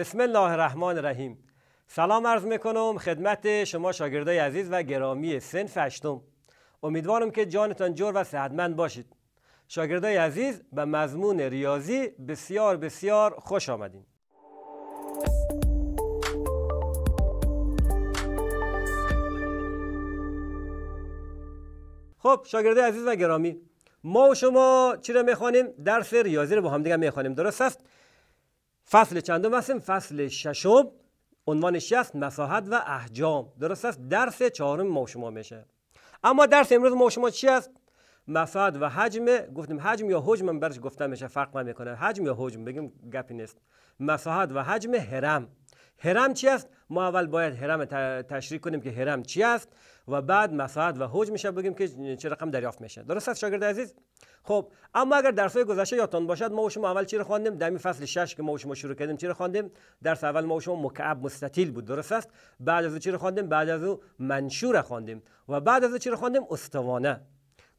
بسم الله الرحمن الرحیم سلام عرض میکنم خدمت شما شاگردای عزیز و گرامی سنف هشتم امیدوارم که جانتان جور و صحتمند باشید شاگردای عزیز به مضمون ریاضی بسیار بسیار خوش آمدین خب شاگردای عزیز و گرامی ما و شما چی رو میخوانیم درس ریاضی رو با هم دیگه میخوانیم درست است فصل چندم هستیم فصل ششم عنوانش است مساحت و احجام درست است درس چهارم ما شما میشه اما درس امروز ما شما چی است مساحت و حجم گفتیم حجم یا حجم برش گفتم میشه فرق نمیکنه حجم یا حجم بگیم گپی نیست مساحت و حجم هرم هرم چی است ما اول باید هرم تشریح کنیم که هرم چی است و بعد مفاد و حج میشه بگیم که چه رقم دریافت میشه درست است شاگرد عزیز خب اما اگر درس های گذشته یادتان باشد ما و شما اول چی رو خواندیم در فصل 6 که ما و شما شروع کردیم چی رو خواندیم درس اول ما و شما مکعب مستطیل بود درست است بعد از او چی رو خواندیم بعد از او منشور خواندیم و بعد از او چی رو خواندیم استوانه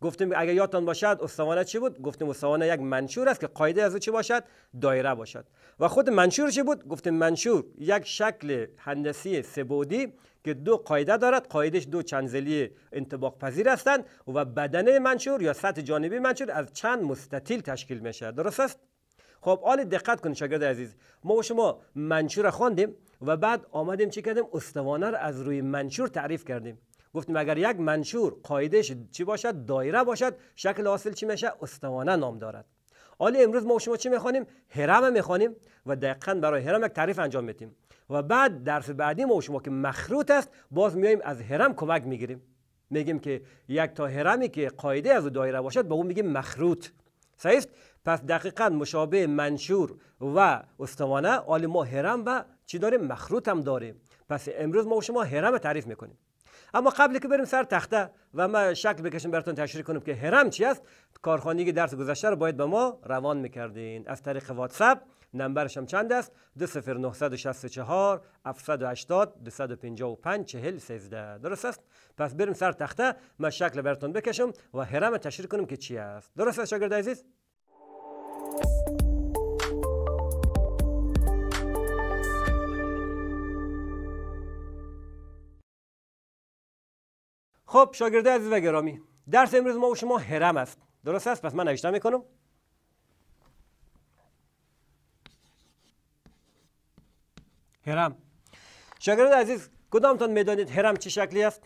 گفتیم اگر یادتان باشد استوانه چی بود گفتیم استوانه یک منشور است که قاعده از او چی باشد دایره باشد و خود منشور چی بود گفتیم منشور یک شکل هندسی سبودی که دو قاعده دارد قاعدش دو چنزلی انتباق پذیر هستند و بدنه منشور یا سطح جانبی منشور از چند مستطیل تشکیل میشه درست است خب حال دقت کنید شاگرد عزیز ما و شما منشور خواندیم و بعد آمدیم چی کردیم استوانه را از روی منشور تعریف کردیم گفتیم اگر یک منشور قایده چی باشد دایره باشد شکل حاصل چی میشه استوانه نام دارد حالا امروز ما شما چی میخوانیم هرم میخوانیم و دقیقا برای هرم یک تعریف انجام میتیم و بعد درس بعدی ما شما که مخروط است باز میایم از هرم کمک میگیریم میگیم که یک تا هرمی که قایده از دایره باشد به اون میگیم مخروط صحیح پس دقیقا مشابه منشور و استوانه آلی ما هرم و چی داریم مخروط هم داریم پس امروز ما شما هرم تعریف میکنیم اما قبلی که بریم سر تخته و ما شکل بکشیم براتون تشریح کنم که هرم چی است کارخانه که درس گذشته رو باید به ما روان میکردین از طریق واتساپ نمبرش هم چند است 20964 780 255 40 13 درست است پس بریم سر تخته ما شکل براتون بکشم و هرم تشریح کنم که چی است درست است شاگرد عزیز خب شاگرده عزیز و گرامی درس امروز ما و شما هرم است درست است پس من نوشته میکنم هرم شاگرد عزیز کدامتان میدانید هرم چه شکلی است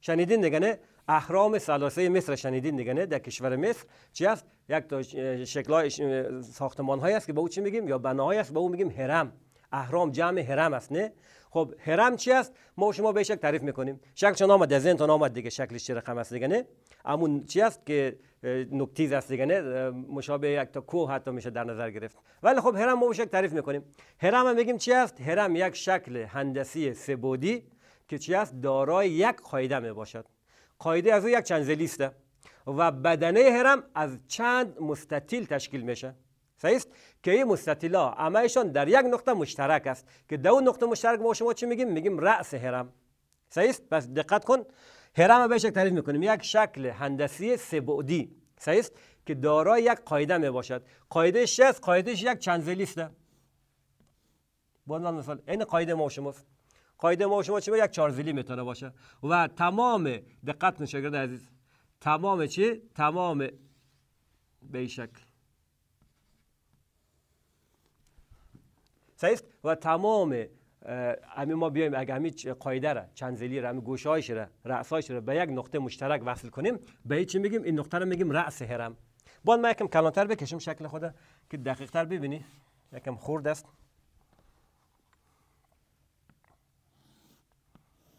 شنیدین دیگه نه اهرام سلاسه مصر شنیدین دیگه نه در کشور مصر چی است یک تا شکلای ساختمان هایی است که به او چی میگیم یا بناهایی است به او میگیم هرم اهرام جمع هرم است نه خب هرم چی است ما شما به شک تعریف میکنیم شکل چون آمد از تون آمد دیگه شکلش چه رقم است دیگه نه همون چی است که نکتیز است دیگه نه مشابه یک تا کوه حتی میشه در نظر گرفت ولی خب هرم ما به شک تعریف میکنیم هرم هم میگیم چی است هرم یک شکل هندسی سبودی که چی است دارای یک قاعده میباشد باشد قاعده از او یک چند زلیسته و بدنه هرم از چند مستطیل تشکیل میشه است که این مستطیلا عملشان در یک نقطه مشترک است که دو نقطه مشترک ما شما چی میگیم میگیم رأس هرم صحیح پس دقت کن هرم به شکل تعریف میکنیم یک شکل هندسی سه بعدی صحیح که دارای یک قاعده می باشد قاعده 6 قاعده یک چنزلی است به مثلا این قاعده ما شما قاعده ما شما چی یک چارزلی میتونه باشه و تمام دقت نشه عزیز تمام چی تمام به شکل صحیح و تمام همه ما بیایم اگر همه قاعده را چنزلی را همه هایش را هایش را به یک نقطه مشترک وصل کنیم به چی میگیم این نقطه را میگیم رأس هرم باید ما یکم کلانتر بکشم شکل خود که دقیق تر ببینی یکم خورد است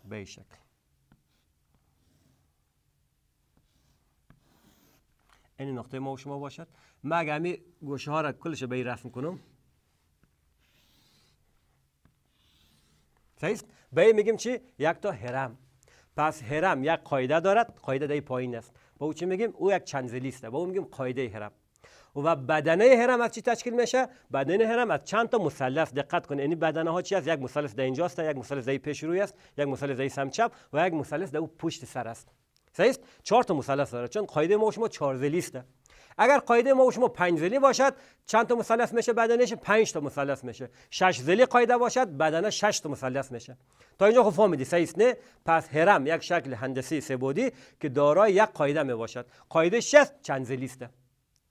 به این شکل این نقطه ما و شما باشد ما اگر همه گوشه ها را کلش به این رسم کنم صحیح به میگیم چی یک تا هرم پس هرم یک قاعده دارد قاعده دای پایین است با او چی میگیم او یک چنزلی است با او میگیم قاعده هرم و بدنه هرم از چی تشکیل میشه بدن هرم از چند تا مثلث دقت کن. یعنی بدنه ها چی است یک مثلث در اینجا است یک مثلث در پیش روی است یک مثلث در سمت چپ و یک مثلث در او پشت سر است صحیح چهار تا مثلث داره چون قاعده ما شما چهار است اگر قاعده ما و شما پنج زلی باشد چند تا مثلث میشه بدنش پنج تا مثلث میشه شش زلی قاعده باشد بدنه شش تا مثلث میشه تا اینجا خب فهمیدی سیس نه پس هرم یک شکل هندسی سبودی که دارای یک قاعده می باشد قاعده شش چند زلی است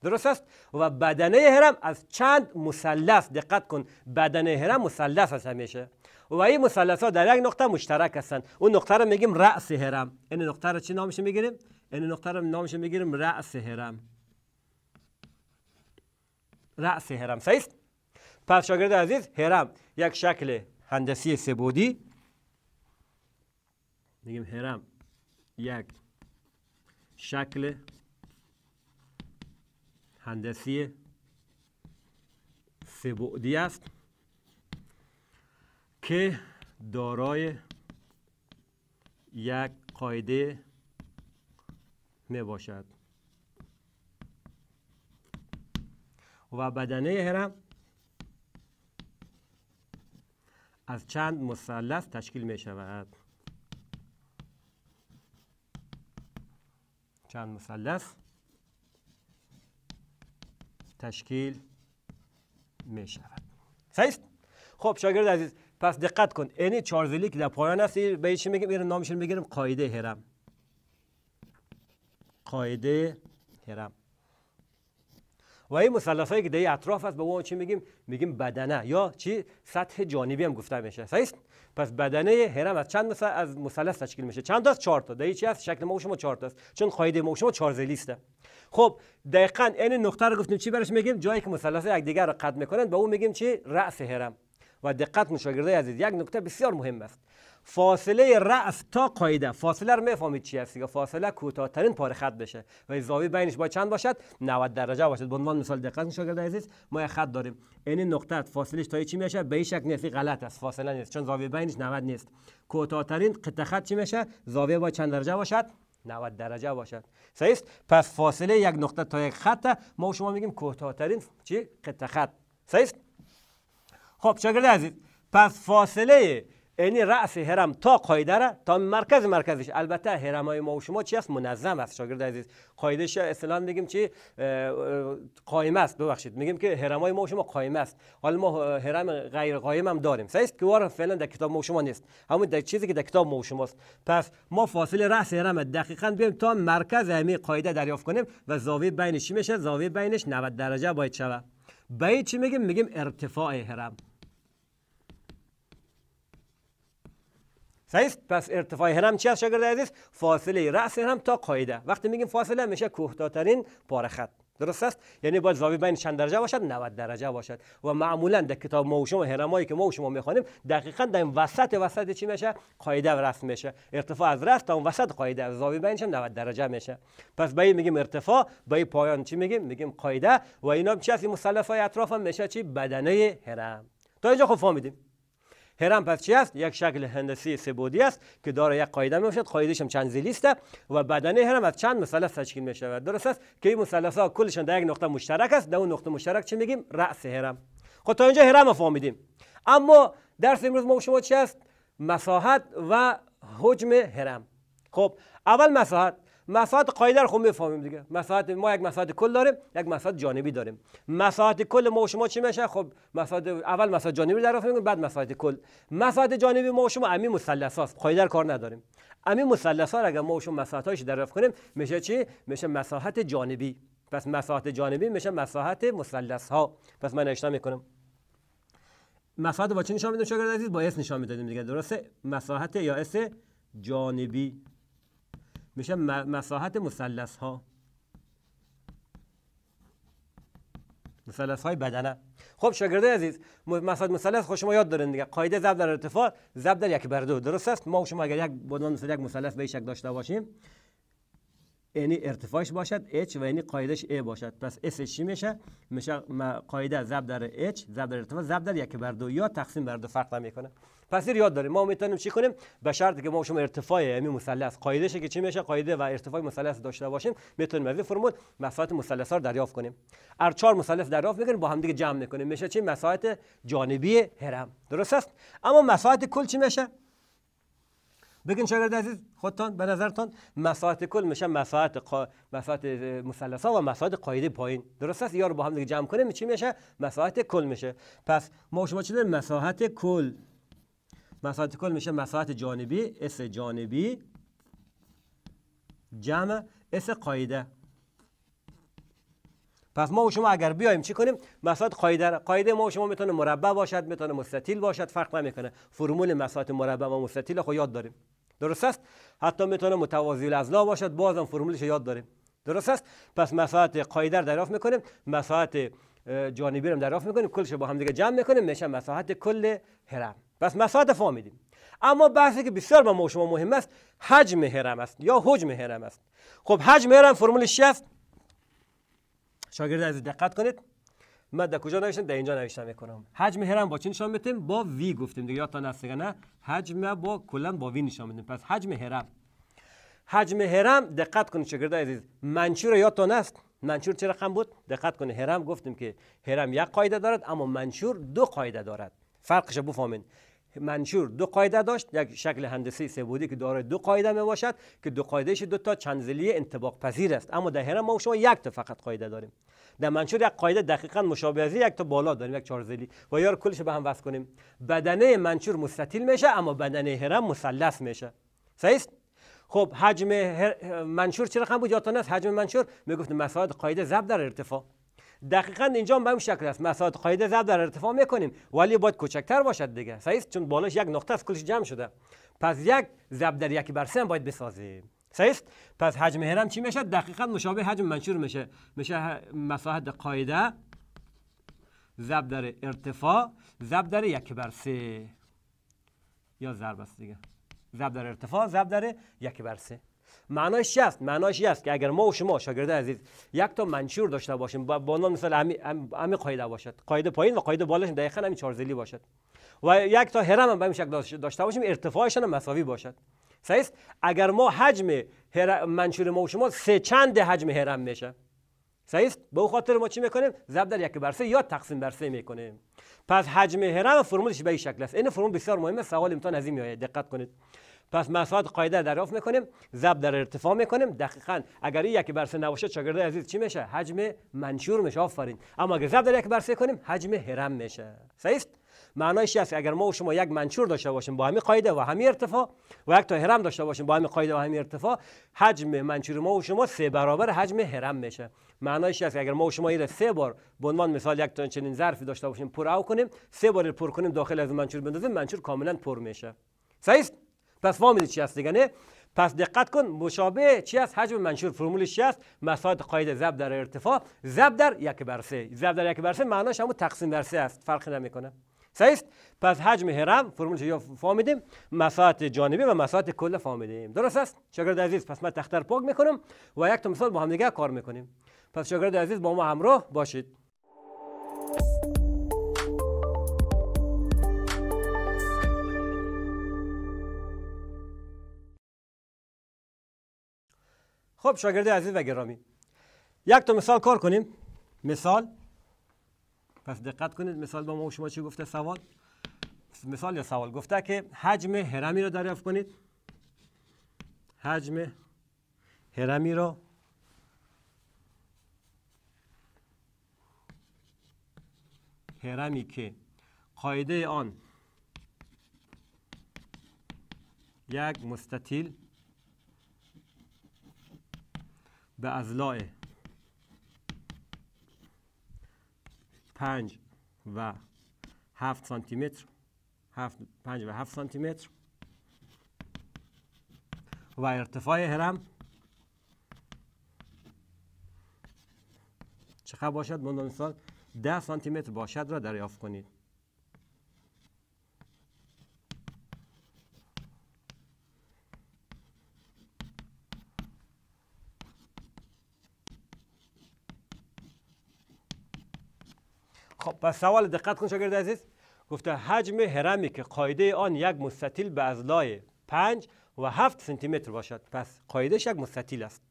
درست است و بدنه هرم از چند مثلث دقت کن بدنه هرم مثلث است همیشه و این مثلث ها در یک نقطه مشترک هستند اون نقطه رو میگیم رأس هرم این نقطه رو چی نامش میگیریم این نقطه رو نامش میگیریم رأس هرم رأس هرم است پس شاگرد عزیز هرم یک شکل هندسی سبودی میگیم هرم یک شکل هندسی سبودی است که دارای یک قاعده می و بدنه هرم از چند مثلث تشکیل می شود چند مثلث تشکیل می شود صحیح خب شاگرد عزیز پس دقت کن اینی چارزلی که در پایان هست به چی میگیم این نامش میگیریم قاعده هرم قاعده هرم و این مثلثایی که در اطراف است، به اون چی میگیم میگیم بدنه یا چی سطح جانبی هم گفته میشه صحیح پس بدنه هرم از چند مثلث از مثلث تشکیل میشه چند از چهار تا در چی هست شکل ما شما چهار تا چون قاعده ما شما چهار ذیلی خب دقیقاً این نقطه رو گفتیم چی برش میگیم جایی که مثلث یکدیگر رو قد میکنن به اون میگیم چی رأس هرم و دقت مشاگرده عزیز یک نکته بسیار مهم است فاصله رأس تا قاعده فاصله رو میفهمید چی هست فاصله کوتاهترین پاره خط بشه و زاویه بینش با چند باشد 90 درجه باشد به عنوان مثال دقت شاگرد عزیز ما یک خط داریم این نقطه فاصلش تا چی میشه به شک نیست غلط است فاصله نیست چون زاویه بینش 90 نیست کوتاهترین قطعه خط چی میشه زاویه با چند درجه باشد 90 درجه باشد صحیح پس فاصله یک نقطه تا یک خط ما شما میگیم کوتاه‌ترین چی قطعه خط صحیح خب شاگرد عزیز پس فاصله یعنی رأس هرم تا قایده را تا مرکز مرکزش البته هرم های ما و شما چی منظم است شاگرد عزیز شا اسلام میگیم چی قائم است ببخشید میگیم که هرم های ما و شما قائم است حالا ما هرم غیر قایم هم داریم است که وار فعلا در کتاب ما و شما نیست همون در چیزی که در کتاب ما و شماست پس ما فاصله رأس هرم دقیقا بیم تا مرکز همه قاعده دریافت کنیم و زاویه بینش چی میشه زاویه بینش 90 درجه باید شود به چی میگیم میگیم ارتفاع هرم است پس ارتفاع هرم چی است شاگرد عزیز فاصله رأس هرم تا قاعده وقتی میگیم فاصله میشه کوهتاترین پاره خط درست است یعنی باید زاویه بین چند درجه باشد 90 درجه باشد و معمولا در کتاب ما و شما هرمایی که ما و شما میخوانیم دقیقا در این وسط وسط چی میشه قاعده و میشه ارتفاع از رأس تا اون وسط قاعده زاویه بینش 90 درجه میشه پس به میگیم ارتفاع به پایان چی میگیم میگیم قاعده و اینا چی از این مثلث های اطراف هم میشه چی بدنه هرم تا اینجا خوب فهمیدیم هرم پس چی است یک شکل هندسی سبودی است که داره یک قاعده میباشد قاعدهش هم چند زیلیسته است و بدنه هرم از چند مثلث تشکیل میشود درست است که این مثلث ها کلشان در یک نقطه مشترک است در اون نقطه مشترک چی میگیم رأس هرم خب تا اینجا هرم فهمیدیم اما درس امروز ما شما چی است مساحت و حجم هرم خب اول مساحت مساحت قاعده رو خب میفهمیم دیگه مساحت ما یک مساحت کل داریم یک مساحت جانبی داریم مساحت کل ما و شما چی میشه خب مساحت اول مساحت جانبی در دریافت بعد مساحت کل مساحت جانبی ما و شما امی مثلث است قاعده کار نداریم امی مثلث ها اگر ما و شما مساحت هاش کنیم میشه چی میشه مساحت جانبی پس مساحت جانبی میشه مساحت مثلث ها پس من اشتباه میکنم مساحت با چی نشان میدیم شاگرد عزیز با اس نشان میدادیم دیگه درسته مساحت یا اس جانبی میشه خب مساحت مثلث ها مثلث های بدنه خب شاگرده عزیز مساحت مثلث خود شما یاد دارین دیگه قاعده ضرب در ارتفاع ضرب در یک بر دو درست است ما و شما اگر یک بدون مثل یک مثلث به شکل داشته باشیم یعنی ارتفاعش باشد h و یعنی قاعدش a باشد پس s چی میشه میشه قاعده ضرب در h ضرب در ارتفاع ضرب در یک بر دو یا تقسیم بر دو فرق نمیکنه پس یاد داریم ما میتونیم چی کنیم به شرطی که ما شما ارتفاع همین مثلث قاعدش که چی میشه قاعده و ارتفاع مثلث داشته باشیم میتونیم از این فرمول مساحت مثلث رو دریافت کنیم هر چهار مثلث دریافت میکنیم با هم دیگه جمع میکنیم میشه چی مساحت جانبی هرم درست است اما مساحت کل چی میشه بگین شاگرد عزیز خودتان به نظرتان مساحت کل میشه مساحت قا... مساحت و مساحت قاعده پایین درست است یار رو با هم دیگه جمع کنیم چی میشه مساحت کل میشه پس ما شما چه مساحت کل مساحت کل میشه مساحت جانبی اس جانبی جمع اس قاعده پس ما و شما اگر بیایم چی کنیم مساحت قاعده قاعده ما و شما میتونه مربع باشد میتونه مستطیل باشد فرق نمیکنه فرمول مساحت مربع و مستطیل رو خب یاد داریم درست است حتی میتونه متوازی الاضلاع باشد بازم فرمولش یاد داریم درست است پس مساحت قایدر را دریافت میکنیم مساحت جانبی رو دریافت میکنیم کلش با هم دیگه جمع میکنیم میشه مساحت کل هرم پس مساحت فهمیدیم اما بحثی که بسیار با ما شما مهم است حجم هرم است یا حجم هرم است خب حجم هرم فرمولش چی است شاگرد عزیز دقت کنید من کجا نوشتم در اینجا نوشتم میکنم حجم هرم با چی نشان میدیم؟ با وی گفتیم دیگه یادتان هست نه حجم با کلا با وی نشان میدیم پس حجم هرم حجم هرم دقت کنید شاگرد عزیز منشور یادتان است منشور چه رقم بود دقت کنید هرم گفتیم که هرم یک قاعده دارد اما منشور دو قاعده دارد فرقش بفهمین منشور دو قاعده داشت یک شکل هندسی سبودی که دارای دو قاعده می باشد که دو قاعدهش دو تا چنزلی انطباق پذیر است اما در هرم ما شما یک تا فقط قاعده داریم در منشور یک قاعده دقیقا مشابه از یک تا بالا داریم یک چارزلی و یار کلش به هم وصل کنیم بدنه منشور مستطیل میشه اما بدنه هرم مثلث میشه صحیح خب حجم منشور چرا رقم بود یادتان است حجم منشور میگفت مساحت قاعده ضرب در ارتفاع دقیقا اینجا به اون شکل است مساعد قاعده ضرب در ارتفاع میکنیم ولی باید کوچکتر باشد دیگه صحیح چون بالاش یک نقطه است کلش جمع شده پس یک ضرب در یکی بر باید بسازیم صحیح پس حجم هرم چی میشه دقیقا مشابه حجم منشور میشه میشه مساحت قاعده ضرب در ارتفاع ضرب در یک بر سه یا ضرب است دیگه ضرب در ارتفاع ضرب در یک بر سه معنایش چی است معنایش است که اگر ما و شما شاگرد عزیز یک تا منشور داشته باشیم با, با نام مثال همین قاعده باشد قاعده پایین و قایده بالاش دقیقا همین چهارزلی باشد و یک تا هرم هم به این شکل داشته باشیم ارتفاعش هم مساوی باشد صحیح اگر ما حجم منشور ما و شما سه چند حجم هرم میشه صحیح به او خاطر ما چی میکنیم ضرب در یک برسه یا تقسیم برسه میکنیم پس حجم هرم فرمولش به این شکل است این فرمول بسیار مهمه سوال امتحان از این میآید دقت کنید پس مساحت قاعده دریافت میکنیم ضرب در ارتفاع میکنیم دقیقا اگر یک بر سه نباشه شاگرد عزیز چی میشه حجم منشور میشه آفرین اما اگر ضرب در یک بر کنیم حجم هرم میشه صحیح معنای است اگر ما و شما یک منشور داشته باشیم با همین قاعده و همین ارتفاع و یک تا هرم داشته باشیم با همین قاعده و همین ارتفاع حجم منشور ما و شما سه برابر حجم هرم میشه معنای است اگر ما و شما این سه بار به عنوان مثال یک تا چنین ظرفی داشته باشیم پر او کنیم سه بار پر کنیم داخل از منشور بندازیم منشور کاملا پر میشه صحیح پس فهمیدید چی هست دیگه پس دقت کن مشابه چی است حجم منشور فرمولش چی است مساحت قاعده ضرب در ارتفاع ضرب در یک بر سه ضرب در یک بر سه معناش هم تقسیم بر سه است فرق نمیکنه است پس حجم هرم فرمولش یا فامیدیم مساحت جانبی و مساحت کل فامیدیم درست است شاگرد عزیز پس من تختر پاک میکنم و یک تا مثال با هم دیگه کار میکنیم پس شاگرد عزیز با ما همراه باشید خب شاگرد عزیز و گرامی یک تا مثال کار کنیم مثال پس دقت کنید مثال با ما شما چی گفته سوال مثال یا سوال گفته که حجم هرمی رو دریافت کنید حجم هرمی رو هرمی که قاعده آن یک مستطیل به ازلاع 5 و 7 سانتی متر 7 5 و 7 سانتی متر و ارتفاع هرم چقدر باشد به عنوان مثال 10 سانتی متر باشد را دریافت کنید پس سوال دقت کن شاگرد عزیز گفته حجم هرمی که قاعده آن یک مستطیل به ازلای 5 و 7 سانتی متر باشد پس قایدهش یک مستطیل است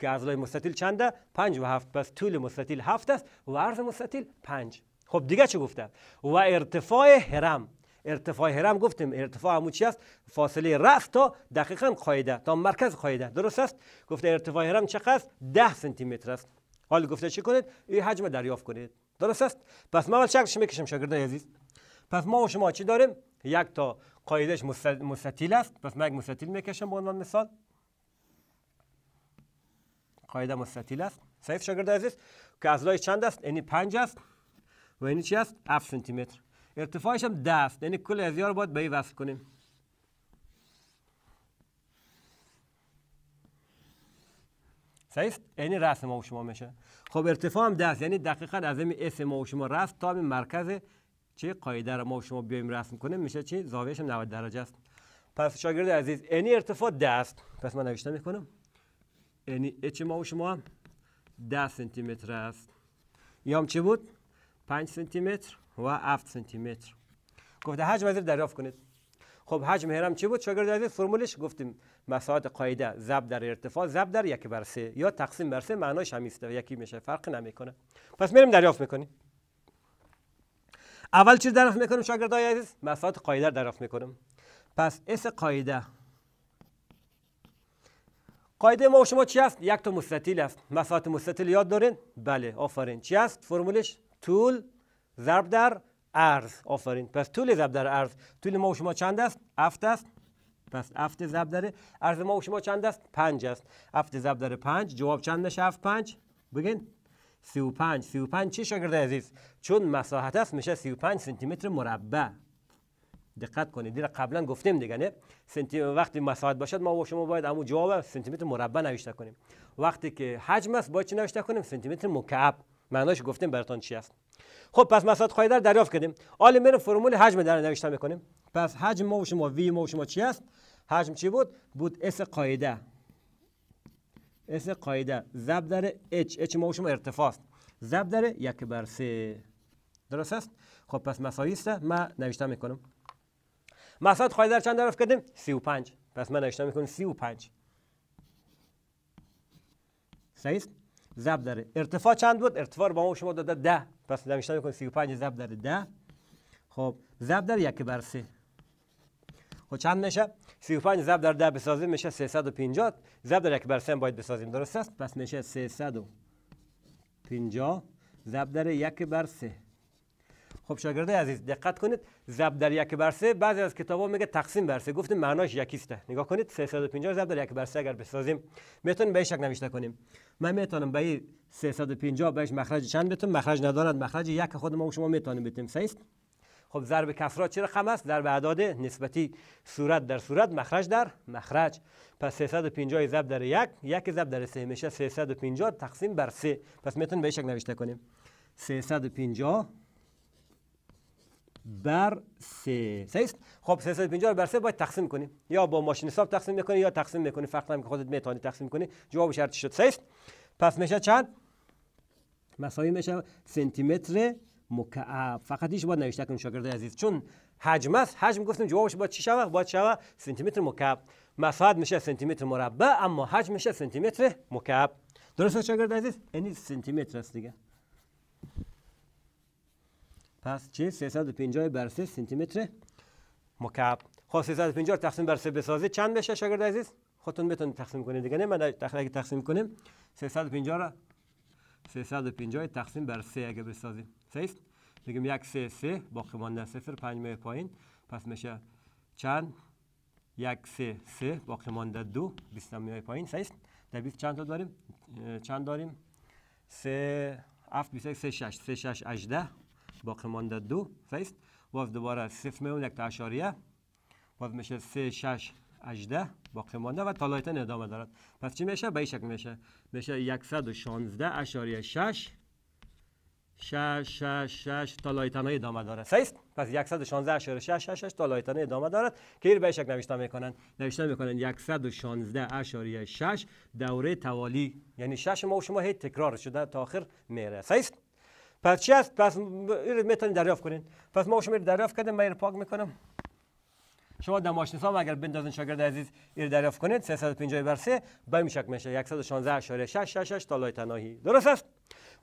که ازلای مستطیل چنده 5 و هفت پس طول مستطیل هفت است و عرض مستطیل 5 خب دیگه چه گفته و ارتفاع هرم ارتفاع هرم گفتیم ارتفاع همون چی است فاصله رأس تا دقیقا قاعده تا مرکز قاعده درست است گفته ارتفاع هرم چقدر ده سانتی متر است حال گفته چه کنید این حجم دریافت کنید درست است پس من شکلش میکشم شاگرد عزیز پس ما و شما چی داریم یک تا قاعدهش مستطیل است پس ما یک مستطیل میکشم به عنوان مثال قاعده مستطیل است صحیح شاگرد عزیز که از چند است یعنی 5 است و اینی چی است 7 سانتی متر ارتفاعش هم 10 است یعنی کل از رو باید به این وصل کنیم صحیح یعنی راست ما و شما میشه خب ارتفاع هم دست یعنی دقیقا از این اس ما و شما راست تا به مرکز چه قاعده را ما و شما بیایم رسم کنیم میشه چی زاویه هم 90 درجه است پس شاگرد عزیز یعنی ارتفاع دست پس من نوشته میکنم یعنی اچ ما و شما هم 10 سانتی متر است یا هم چی بود 5 سانتی متر و 7 سانتی متر گفته حجم از دریافت کنید خب حجم هرم چی بود شاگرد عزیز فرمولش گفتیم مساحت قاعده ضرب در ارتفاع ضرب در یک بر سه یا تقسیم بر سه معناش هم یکی میشه فرق نمیکنه پس میریم دریافت میکنیم اول چیز دریافت میکنیم شاگردای عزیز مساحت قاعده دریافت میکنیم پس اس قاعده قاعده ما و شما چی است یک تا مستطیل است مساحت مستطیل یاد دارین بله آفرین چی است فرمولش طول ضرب در ارز آفرین پس طول ضرب در ارز طول ما و شما چند است هفت است پس هفت ضرب در ارز ما و شما چند است پنج است هفت ضرب در پنج جواب چند میشه هفت پنج بگین 35 35 چه شاگرد عزیز چون مساحت است میشه 35 سانتی متر مربع دقت کنید دیر قبلا گفتیم دیگه نه سنتی وقتی مساحت باشد ما و شما باید امو جواب سانتی متر مربع نوشته کنیم وقتی که حجم است باید چی نوشته کنیم سانتی متر مکعب معناش گفتیم براتون چی است خب پس مساحت قاعده در دریافت کردیم حالا میرم فرمول حجم در نوشته میکنیم پس حجم ما و شما وی ما و شما چی است حجم چی بود بود اس قاعده اس قاعده ضرب در اچ اچ ما و شما ارتفاع است ضرب در یک بر سه درست است خب پس مساحت است ما نوشته میکنم مسافت خواهی در چند دریافت کردیم 35 پس من نوشتم میکنم 35 صحیح است زب داره ارتفاع چند بود ارتفاع با ما شما داده ده پس نمیشه میکنید 35 ضرب داره 10 خب ضرب در 1 بر سه خب چند میشه 35 ضرب در ده بسازیم میشه 350 ضرب در یک بر 3 باید بسازیم درست است پس میشه 350 ضرب در یک بر سه خب شاگرده عزیز دقت کنید زب در یک بر سه بعضی از کتابا میگه تقسیم بر سه گفتیم معناش یکیسته نگاه کنید 350 زب در یک بر سه اگر بسازیم میتونیم به شک نوشته کنیم من میتونم به 350 بهش مخرج چند بتون مخرج ندارد مخرج یک خود ما و شما میتونیم بتیم صحیح خب ضرب کسرا چرا رقم است ضرب اعداد نسبتی صورت در صورت مخرج در مخرج پس 350 ضرب در یک یک ضرب در سه میشه 350 تقسیم بر سه پس میتونیم به شک نوشته کنیم 350 بر سه سه است خب 350 بر سه باید تقسیم کنیم یا با ماشین حساب تقسیم میکنی یا تقسیم میکنی فرق هم که خودت میتونی تقسیم کنی جواب شرط شد سه پس میشه چند مساوی میشه سانتی متر مکعب فقط هیچ باید نوشته کنیم شاگرد عزیز چون حجم است حجم گفتیم جوابش باید چی شوه باید شوه سانتی متر مکعب مساحت میشه سانتی متر مربع اما حجم میشه سانتی متر مکعب درست شاگرد عزیز یعنی سانتی متر است دیگه پس چه 350 بر 3 سانتی متر مکعب خب 350 تقسیم بر 3 بسازید چند بشه شاگرد عزیز خودتون بتونید تقسیم کنید دیگه نه من تخته تقسیم کنیم 350 را 350 تقسیم بر 3 اگه بسازیم صحیح است 1 3 3 باقی مانده 0 5 می پایین پس میشه چند 1 3 3 باقی مانده 2 20 می پایین صحیح است در 20 چند تا داریم چند داریم 3 7 21 36. 36 18 باقی مانده دو فیست دوباره صفر میون یک اشاریه باز میشه سه شش اجده باقی مانده و تالایتن ادامه دارد پس چی میشه به این میشه میشه شانزده اشاریه 6 6 6 6 های ادامه دارد سیست پس 116 اشاریه 6 6 لایتن های ادامه دارد که این به نوشته میکنن نوشته میکنن شانزده اشاریه 6 دوره توالی یعنی 6 ما و شما هی تکرار شده تا آخر میره سیست پس چی است پس میتونید دریافت کنین پس ما شما دریافت کردیم من پاک میکنم شما در حساب اگر بندازین شاگرد عزیز ایر دریافت کنید 350 بر 3 به این شکل میشه تا تالای تنهایی درست است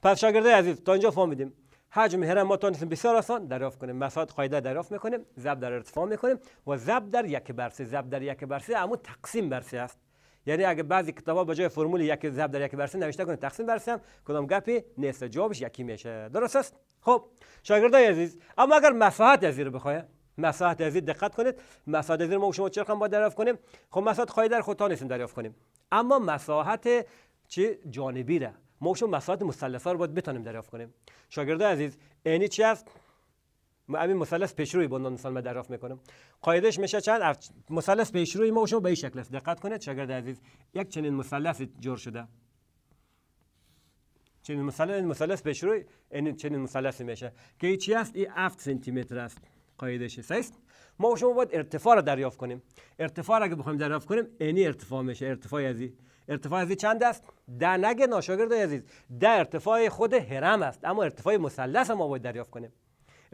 پس شاگرد عزیز تا اینجا فهمیدیم حجم هرم ما تانستیم بسیار آسان دریافت کنیم مساحت قاعده دریافت میکنیم ضرب در ارتفاع میکنیم و ضرب در یک بر 3 ضرب در یک بر 3 اما تقسیم بر 3 است یعنی اگر بعضی کتابا به جای فرمول یک ضرب در یک برسه نوشته کنه تقسیم برسه کدام گپی نیست جوابش یکی میشه درست است خب شاگردای عزیز اما اگر مساحت از رو بخوایه مساحت از دقت کنید مساحت از ما شما چرا باید دریافت کنیم خب مساحت خواهی در خودتا نیستیم دریافت کنیم اما مساحت چه جانبی را ما شما مساحت مثلثا رو باید بتونیم دریافت کنیم شاگردای عزیز یعنی چی است همین مثلث پیشروی به مثال ما دریافت میکنم قاعدش میشه چند افت مثلث پیشروی ما شما به این شکل است دقت کنید شاگرد عزیز یک چنین مثلث جور شده چنین مثلث مثلث پیشروی این چنین مثلث میشه که چی است این 7 سانتی متر است قاعدش است ما شما باید ارتفاع را دریافت کنیم ارتفاع را اگه بخوایم دریافت کنیم اینی ارتفاع میشه ارتفاع ازی ارتفاع ازی چند است ده نگه ناشاگرد عزیز در ارتفاع خود هرم است اما ارتفاع مثلث ما باید دریافت کنیم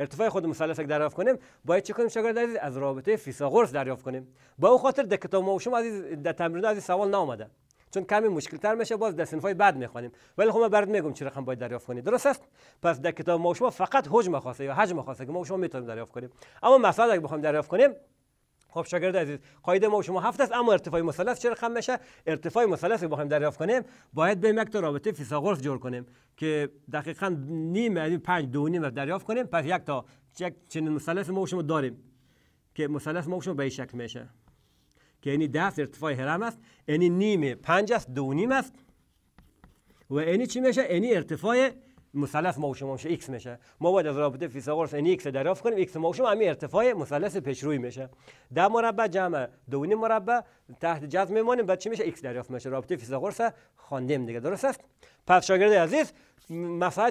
ارتفاع خود اگر دریافت کنیم باید چه کنیم شاگرد عزیز از رابطه فیثاغورس دریافت کنیم با او خاطر در کتاب ما و شما عزیز در تمرین عزیز سوال نامده چون کمی مشکل تر میشه باز در سنفای بعد میخوانیم ولی خب ما برد میگم چه رقم باید دریافت کنیم. درست است پس در کتاب ما و شما فقط حجم خاصه یا حجم خاصه که ما و شما میتونیم دریافت کنیم اما مثلا اگه بخوایم دریافت کنیم خب شاگرد عزیز قاعده ما شما هفت است اما ارتفاع مثلث چرا خم میشه ارتفاع مثلث رو بخوایم دریافت کنیم باید به یک تا رابطه فیثاغورس جور کنیم که دقیقا نیم این یعنی 5 دو نیم دریافت کنیم پس یک تا چک چنین مثلث ما شما داریم که مثلث ما شما به این شکل میشه که یعنی دست ارتفاع هرم است یعنی نیم 5 است دو نیم است و یعنی چی میشه یعنی ارتفاع مثلث ما میشه x میشه ما باید از رابطه فیثاغورس ان x دریافت کنیم x شما همین ارتفاع مثلث پیشروی میشه در مربع جمع دو مربع تحت جذب میمونیم بعد چی میشه x دریافت میشه رابطه فیثاغورس خواندیم دیگه درست است پس شاگرد عزیز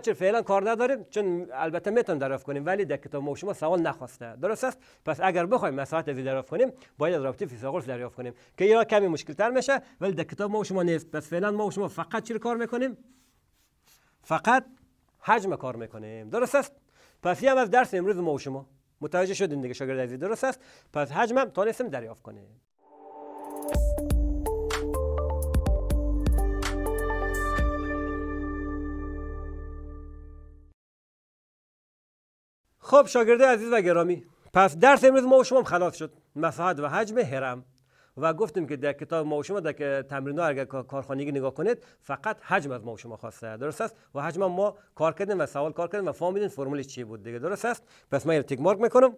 چه فعلا کار نداریم چون البته میتون دریافت کنیم ولی در کتاب ما شما سوال نخواسته درست است پس اگر بخوایم مساحت از دریافت کنیم باید از رابطه فیثاغورس دریافت کنیم که اینا کمی مشکل تر میشه ولی در کتاب ما شما نیست پس فعلا ما شما فقط چی کار میکنیم فقط حجم کار میکنیم درست است پس هم از درس امروز ما و شما متوجه شدین دیگه شاگرد عزیز درست است پس حجمم تانستیم دریافت کنیم خب شاگرده عزیز و گرامی پس درس امروز ما و شما خلاص شد مساحت و حجم هرم و گفتیم که در کتاب ما و شما در تمرین ها اگر کارخانگی نگاه کنید فقط حجم از ما شما خواسته درست است و حجم ما کار کردیم و سوال کار کردیم و فهمیدین فرمول چی بود دیگه درست است پس من تیک مارک میکنم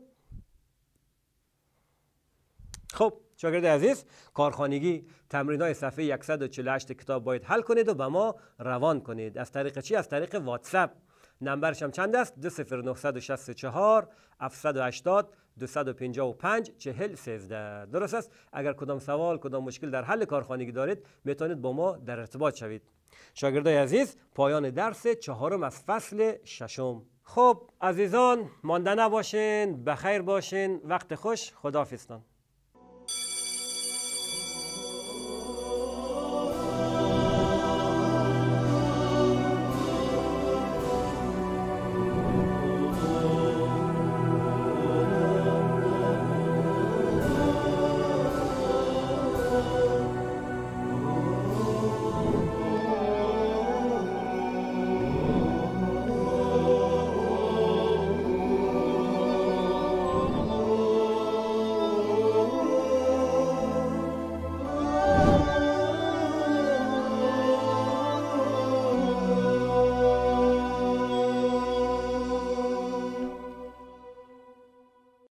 خب شاگرد عزیز کارخانگی تمرین های صفحه 148 کتاب باید حل کنید و به ما روان کنید از طریق چی از طریق واتساپ نمبرش هم چند است 20964 780 255 40 13 درست است اگر کدام سوال کدام مشکل در حل کارخانگی دارید میتونید با ما در ارتباط شوید شاگردای عزیز پایان درس چهارم از فصل ششم خب عزیزان مانده نباشین بخیر باشین وقت خوش خدافیستان